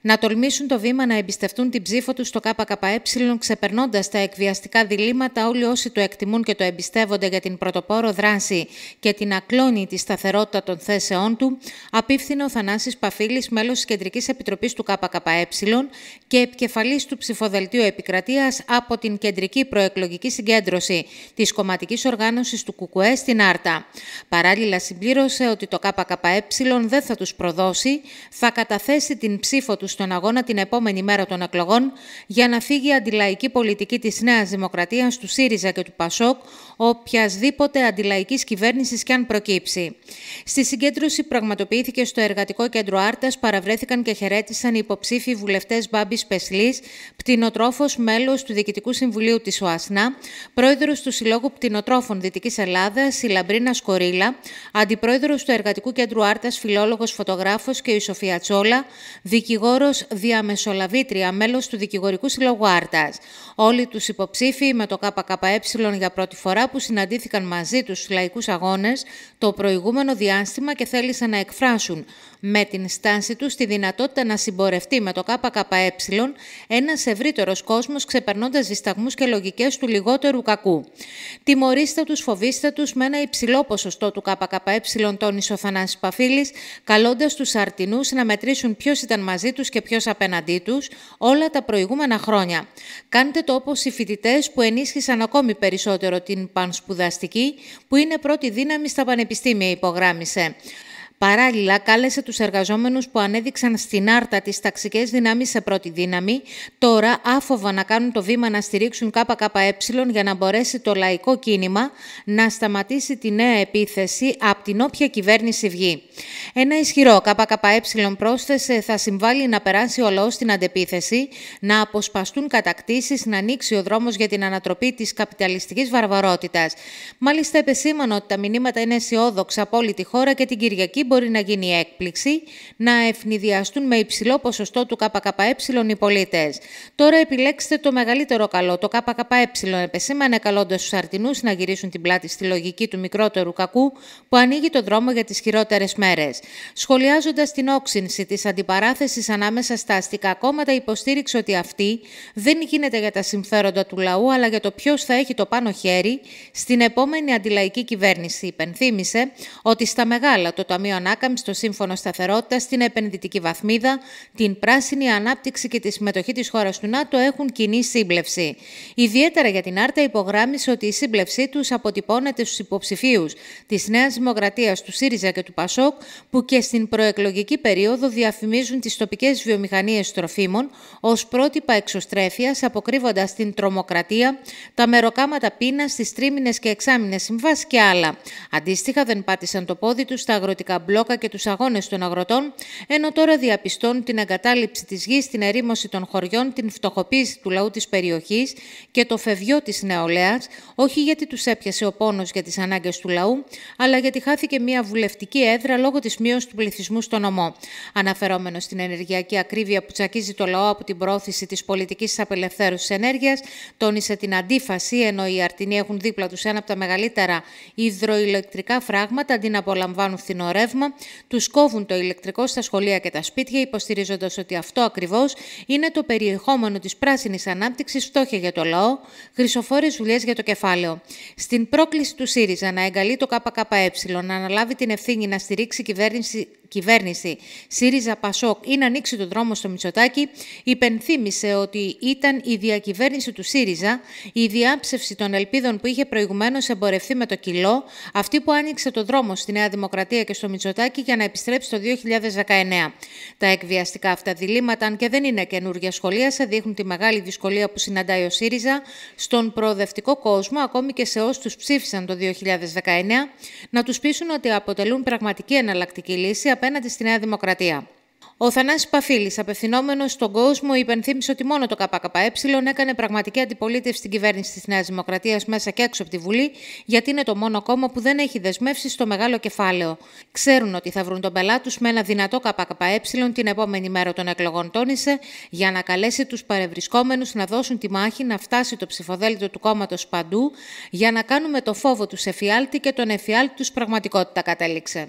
να τολμήσουν το βήμα να εμπιστευτούν την ψήφο τους στο ΚΚΕ, ξεπερνώντας τα εκβιαστικά διλήμματα όλοι όσοι το εκτιμούν και το εμπιστεύονται για την πρωτοπόρο δράση και την ακλόνητη σταθερότητα των θέσεών του, απίφθινε ο Θανάσης Παφίλης, μέλος της Κεντρικής Επιτροπής του ΚΚΕ και επικεφαλής του ψηφοδελτίου Επικρατείας από την Κεντρική Προεκλογική Συγκέντρωση της κομματικής οργάνωσης του ΚΚΕ στην Άρτα. Παράλληλα συμπλήρωσε ότι το ΚΚΕ δεν θα τους προδώσει, θα καταθέσει την ψήφο τους στον αγώνα την επόμενη μέρα των εκλογών για να φύγει η αντιλαϊκή πολιτική της Νέας Δημοκρατίας, του ΣΥΡΙΖΑ και του ΠΑΣΟΚ, οποιασδήποτε αντιλαϊκής κυβέρνησης και αν προκύψει. Στη συγκέντρωση πραγματοποιήθηκε στο Εργατικό Κέντρο Άρτας, παραβρέθηκαν και χαιρέτησαν οι υποψήφοι βουλευτές Μπάμπης Πεσλής, πτηνοτρόφος μέλος του Διοικητικού Συμβουλίου της ΟΑΣΝΑ, πρόεδρος του Συλλόγου Πτηνοτρόφων Δυτικής Ελλάδας, η Λαμπρίνα Σκορίλα, αντιπρόεδρος του Εργατικού Κέντρου Άρτας, φιλόλογος φωτογράφος και η Σοφία Τσόλα, δικηγόρος δικηγόρο διαμεσολαβήτρια, μέλος του Δικηγορικού Συλλόγου Άρτας. Όλοι τους υποψήφοι με το ΚΚΕ για πρώτη φορά που συναντήθηκαν μαζί τους στους λαϊκούς αγώνες το προηγούμενο διάστημα και θέλησαν να εκφράσουν με την στάση του στη δυνατότητα να συμπορευτεί με το ΚΚΕ ένας ευρύτερος κόσμος ξεπερνώντας δισταγμούς και λογικές του λιγότερου κακού. Τιμωρήστε τους, φοβήστε τους με ένα υψηλό ποσοστό του ΚΚΕ, των Ισοθανάση Παφίλης, καλώντας τους αρτινούς να μετρήσουν ποιος ήταν μαζί τους και ποιος απέναντί τους όλα τα προηγούμενα χρόνια. Κάντε το όπως οι φοιτητές που ενίσχυσαν ακόμη περισσότερο την πανσπουδαστική, που είναι πρώτη δύναμη στα πανεπιστήμια, υπογράμισε. Παράλληλα, κάλεσε τους εργαζόμενους που ανέδειξαν στην άρτα τις ταξικές δυνάμεις σε πρώτη δύναμη, τώρα άφοβα να κάνουν το βήμα να στηρίξουν ΚΚΕ για να μπορέσει το λαϊκό κίνημα να σταματήσει τη νέα επίθεση από την όποια κυβέρνηση βγει. Ένα ισχυρό ΚΚΕ πρόσθεσε θα συμβάλλει να περάσει ο λαός στην αντεπίθεση, να αποσπαστούν κατακτήσεις, να ανοίξει ο δρόμος για την ανατροπή της καπιταλιστικής βαρβαρότητας. Μάλιστα, επεσήμανα ότι τα μηνύματα είναι αισιόδοξα από όλη τη χώρα και την Κυριακή μπορεί να γίνει έκπληξη, να ευνηδιαστούν με υψηλό ποσοστό του ΚΚΕ οι πολίτες. Τώρα επιλέξτε το μεγαλύτερο καλό, το ΚΚΕ, επεσήμανε καλώντας τους αρτινούς να γυρίσουν την πλάτη στη λογική του μικρότερου κακού που ανοίγει το δρόμο για τις χειρότερες μέρες. Σχολιάζοντας την όξυνση της αντιπαράθεσης ανάμεσα στα αστικά κόμματα, υποστήριξε ότι αυτή δεν γίνεται για τα συμφέροντα του λαού, αλλά για το ποιος θα έχει το πάνω χέρι στην επόμενη αντιλαϊκή κυβέρνηση. Υπενθύμησε ότι στα μεγάλα το Ταμείο ανάκαμψη Σύμφωνο Σταθερότητας, την επενδυτική βαθμίδα, την πράσινη ανάπτυξη και τη συμμετοχή της χώρας του ΝΑΤΟ έχουν κοινή σύμπλευση. Ιδιαίτερα για την Άρτα υπογράμμισε ότι η σύμπλευσή τους αποτυπώνεται στους υποψηφίους της Νέας Δημοκρατίας, του ΣΥΡΙΖΑ και του ΠΑΣΟΚ, που και στην προεκλογική περίοδο διαφημίζουν τις τοπικές βιομηχανίες τροφίμων ως πρότυπα εξωστρέφειας, αποκρύβοντας την τρομοκρατία, τα μεροκάματα πείνας, τις τρίμηνες και εξάμηνες συμβάσεις και άλλα. Αντίστοιχα, δεν πάτησαν το πόδι τους στα αγροτικά μπλόκα και τους αγώνες των αγροτών, ενώ τώρα διαπιστώνουν την εγκατάλειψη της γης, την ερήμωση των χωριών, την φτωχοποίηση του λαού της περιοχής και το φευγό της νεολαίας, όχι γιατί τους έπιασε ο πόνος για τις ανάγκες του λαού, αλλά γιατί χάθηκε μια βουλευτική έδρα λόγω της μείωσης του πληθυσμού στο νομό. Αναφερόμενος στην ενεργειακή ακρίβεια που τσακίζει το λαό από την πρόθεση της πολιτικής απελευθέρωσης ενέργειας, τόνισε την αντίφαση, ενώ οι αρτινοί έχουν δίπλα τους ένα από τα μεγαλύτερα υδροηλεκτρικά φράγματα αντί να απολαμβάνουν φθηνό ρεύμα, τους κόβουν το ηλεκτρικό στα σχολεία και τα σπίτια, υποστηρίζοντας ότι αυτό ακριβώς είναι το περιεχόμενο της πράσινης ανάπτυξης φτώχεια για το λαό, χρυσοφόρες δουλειές για το κεφάλαιο. Στην πρόκληση του ΣΥΡΙΖΑ να εγκαλεί το ΚΚΕ να αναλάβει την ευθύνη να στηρίξει κυβέρνηση κυβέρνηση ΣΥΡΙΖΑ Πασόκ ή να ανοίξει τον δρόμο στο Μητσοτάκι, υπενθύμησε ότι ήταν η διακυβέρνηση του ΣΥΡΙΖΑ, η διάψευση των ελπίδων που είχε προηγουμένως εμπορευθεί με το κιλό, αυτή που άνοιξε τον δρόμο στη Νέα Δημοκρατία και στο Μητσοτάκι για να επιστρέψει το 2019. Τα εκβιαστικά αυτά διλήμματα, αν και δεν είναι καινούργια σχολεία... σε δείχνουν τη μεγάλη δυσκολία που συναντάει ο ΣΥΡΙΖΑ στον προοδευτικό κόσμο, ακόμη και σε όσους ψήφισαν το 2019, να τους πείσουν ότι αποτελούν πραγματική εναλλακτική λύση απέναντι στη Νέα Δημοκρατία. Ο Θανάσης Παφίλης, απευθυνόμενος στον κόσμο, υπενθύμησε ότι μόνο το ΚΚΕ έκανε πραγματική αντιπολίτευση στην κυβέρνηση της Νέας Δημοκρατίας μέσα και έξω από τη Βουλή, γιατί είναι το μόνο κόμμα που δεν έχει δεσμεύσει στο μεγάλο κεφάλαιο. Ξέρουν ότι θα βρουν τον πελάτη με ένα δυνατό ΚΚΕ την επόμενη μέρα των εκλογών, τόνισε, για να καλέσει τους παρευρισκόμενους να δώσουν τη μάχη να φτάσει το ψηφοδέλτιο του κόμματος παντού, για να κάνουμε το φόβο τους εφιάλτη και τον εφιάλτη τους πραγματικότητα, κατέληξε.